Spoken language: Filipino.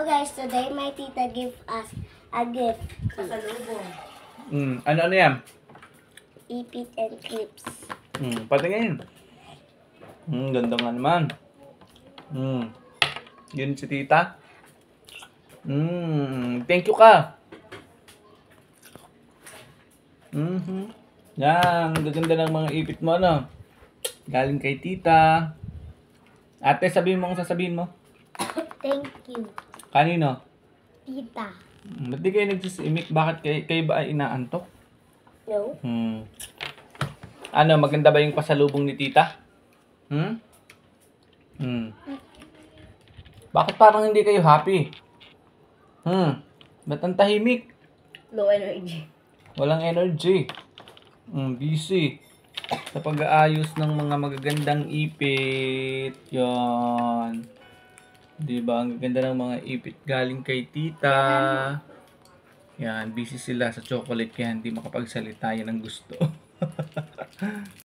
So oh, guys, today my tita give us a gift. Kasalubong. Mm, ano-ano yan? Ipit and clips. Mm, patingin. Mm, ganda nga naman. Mm. Yun si tita. Mm, thank you ka. Mm-hmm. Yan, gaganda ng mga ipit mo, ano? Galing kay tita. Ate, sabihin mo kung sasabihin mo. Thank you. Kanino? Tita. Ba't di kayo nagsisimik? Bakit kayo, kayo ba ay inaantok? No. Hmm. Ano, maganda ba yung pasalubong ni tita? Hmm? Hmm. Bakit parang hindi kayo happy? Hmm. Ba't ang tahimik? Low energy. Walang energy. Hmm, busy. Sa pag-aayos ng mga magagandang ipit. Yan. Di ba? Ang ganda ng mga ipit galing kay tita. Yan, busy sila sa chocolate kaya hindi makapagsalita. Yan ang gusto.